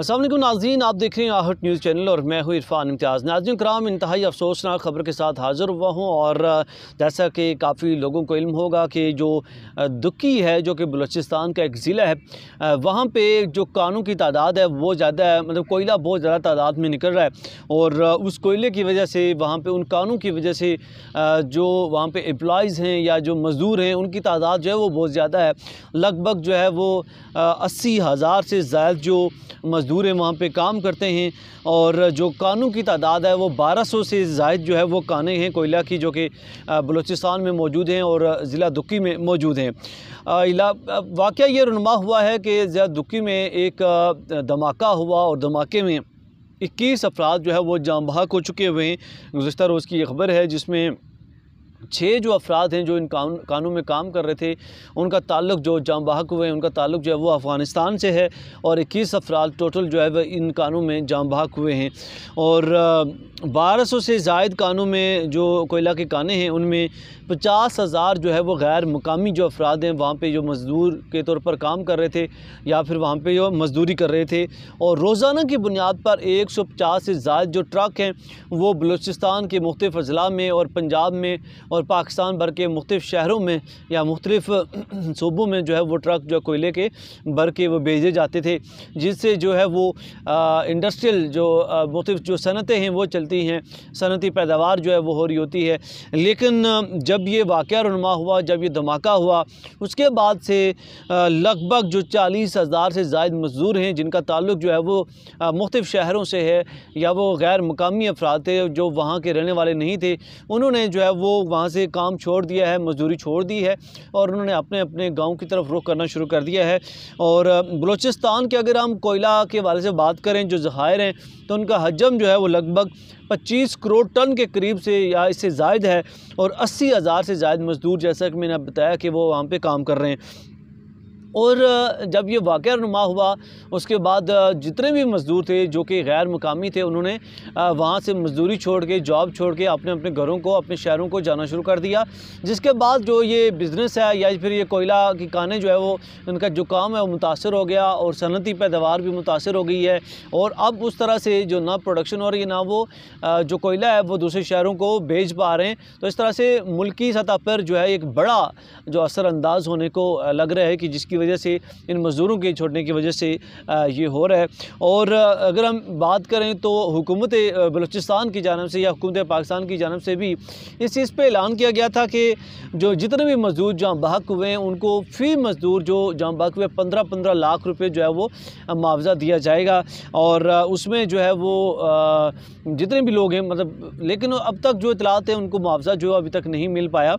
असल नाजीन आप देख रहे हैं आहट न्यूज़ चैनल और मैं हूँ इरफान इम्तियाज़ नाजिन कराम इंतहाई अफसोसनाक ख़बर के साथ हाज़िर हुआ हूँ और जैसा कि काफ़ी लोगों को इल्म होगा कि जो दुखी है जो कि बलूचिस्तान का एक ज़िला है वहाँ पे जो कानों की तादाद है वो ज़्यादा है मतलब कोयला बहुत ज़्यादा तादाद में निकल रहा है और उस कोयले की वजह से वहाँ पर उन कानों की वजह से जो वहाँ पर एम्प्लॉज़ हैं या जो मज़दूर हैं उनकी तादाद जो है वो बहुत ज़्यादा है लगभग जो है वो अस्सी हज़ार से ज़ायद जो मज़दूर मज़दूर हैं वहाँ पर काम करते हैं और जो कानों की तादाद है वो बारह सौ से जायद जो है वो कानें हैं कोयला की जो कि बलोचिस्तान में मौजूद हैं और ज़िला दुक्की में मौजूद हैं वाक़ ये रनमा हुआ है कि ज़िला दुक्की में एक धमाका हुआ और धमाके में इक्कीस अफराद जो है वो जाम बहक हो चुके हुए हैं गुज्तर रोज़ की खबर है जिसमें छः जो अफराद हैं जो इन कानून कानून में काम कर रहे थे उनका ताल्लुक जो जाम बहक हुए उनका ताल्लुक जो है वो अफ़गानिस्तान से है और इक्कीस अफराद टोटल जो है वह इन कानून में जाम बहक हुए हैं और बारह सौ से जायद कानून में जो कोयला के काने हैं उनमें पचास हज़ार जो है वो गैर मुकामी जो अफराद हैं वहाँ पर जो मज़दूर के तौर पर काम कर रहे थे या फिर वहाँ पर जो मज़दूरी कर रहे थे और रोज़ाना की बुनियाद पर एक सौ पचास से जायद जो ट्रक हैं वो बलूचिस्तान के मुख्तफ अजला में और पंजाब में और पाकिस्तान भर के मुख्तफ शहरों में या मुख्तलिफ सूबों में जो है वो ट्रक जो कोयले के भर के वो भेजे जाते थे जिससे जो है वो इंडस्ट्रियल जो मुख्तु जो सनतें हैं वो चलती हैं सनती पैदावार जो है वो हो रही होती है लेकिन जब ये वाक़ रनुमा हुआ जब ये धमाका हुआ उसके बाद से लगभग जो चालीस हज़ार से जायद मज़दूर हैं जिनका ताल्लुक जो है वो मुख्त शहरों से है या वो गैर मकामी अफराद थे जो वहाँ के रहने वाले नहीं थे उन्होंने जो है वो वहाँ वहाँ से काम छोड़ दिया है मजदूरी छोड़ दी है और उन्होंने अपने अपने गाँव की तरफ रुख करना शुरू कर दिया है और बलूचिस्तान के अगर हम कोयला के वाले से बात करें जो जहायर हैं तो उनका हजम जो है वो लगभग 25 करोड़ टन के करीब से या इससे जायद है और अस्सी हज़ार से जायद मज़दूर जैसा कि मैंने बताया कि वो वहाँ पे काम कर रहे हैं और जब ये वाक़ नुमा हुआ उसके बाद जितने भी मज़दूर थे जो कि गैर मुकामी थे उन्होंने वहाँ से मज़दूरी छोड़ के जॉब छोड़ के अपने अपने घरों को अपने शहरों को जाना शुरू कर दिया जिसके बाद जो ये बिज़नेस है या फिर ये कोयला की कानें जो है वो उनका जो काम है वो मुतासर हो गया और सनती पैदावार भी मुतासर हो गई है और अब उस तरह से जो ना प्रोडक्शन हो रही है ना वो जो कोयला है वो दूसरे शहरों को भेज पा रहे हैं तो इस तरह से मुल्की सतह पर जो है एक बड़ा जो असरानंदाज़ होने को लग रहा है कि जिसकी वजह से इन मज़दूरों के छोड़ने की वजह से ये हो रहा है और अगर हम बात करें तो हुकूमत बलूचिस्तान की जानब से या हुकूमत पाकिस्तान की जानब से भी इस चीज़ पर ऐलान किया गया था कि जो जितने भी मजदूर जहाँ बहक हुए हैं उनको फ़ी मजदूर जो जहाँ बहक हुए पंद्रह पंद्रह लाख रुपये जो है वो मुआवजा दिया जाएगा और उसमें जो है वो जितने भी लोग हैं मतलब लेकिन अब तक जो इतलात हैं उनको मुआवजा जो अभी तक नहीं मिल पाया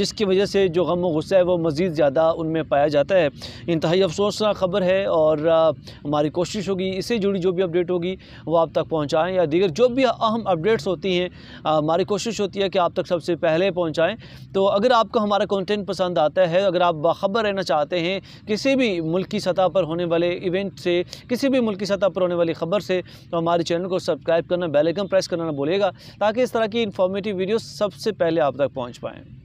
जिसकी वजह से जो गम व गुस्सा है वो मज़ीद ज़्यादा उनमें पाया जाता है है इंतहाई अफसोसनाक ख़बर है और हमारी कोशिश होगी इससे जुड़ी जो भी अपडेट होगी वो आप तक पहुँचाएँ या दीगर जो भी अहम अपडेट्स होती हैं हमारी कोशिश होती है कि आप तक सबसे पहले पहुँचाएँ तो अगर आपको हमारा कॉन्टेंट पसंद आता है अगर आप बाखबर रहना चाहते हैं किसी भी मुल्क की सतह पर होने वाले इवेंट से किसी भी मुल्क की सतह पर होने वाली ख़बर से तो हमारे चैनल को सब्सक्राइब करना बेलकम प्रेस करना ना भूलेगा ताकि इस तरह की इन्फॉर्मेटिव वीडियो सबसे पहले आप तक पहुँच पाएँ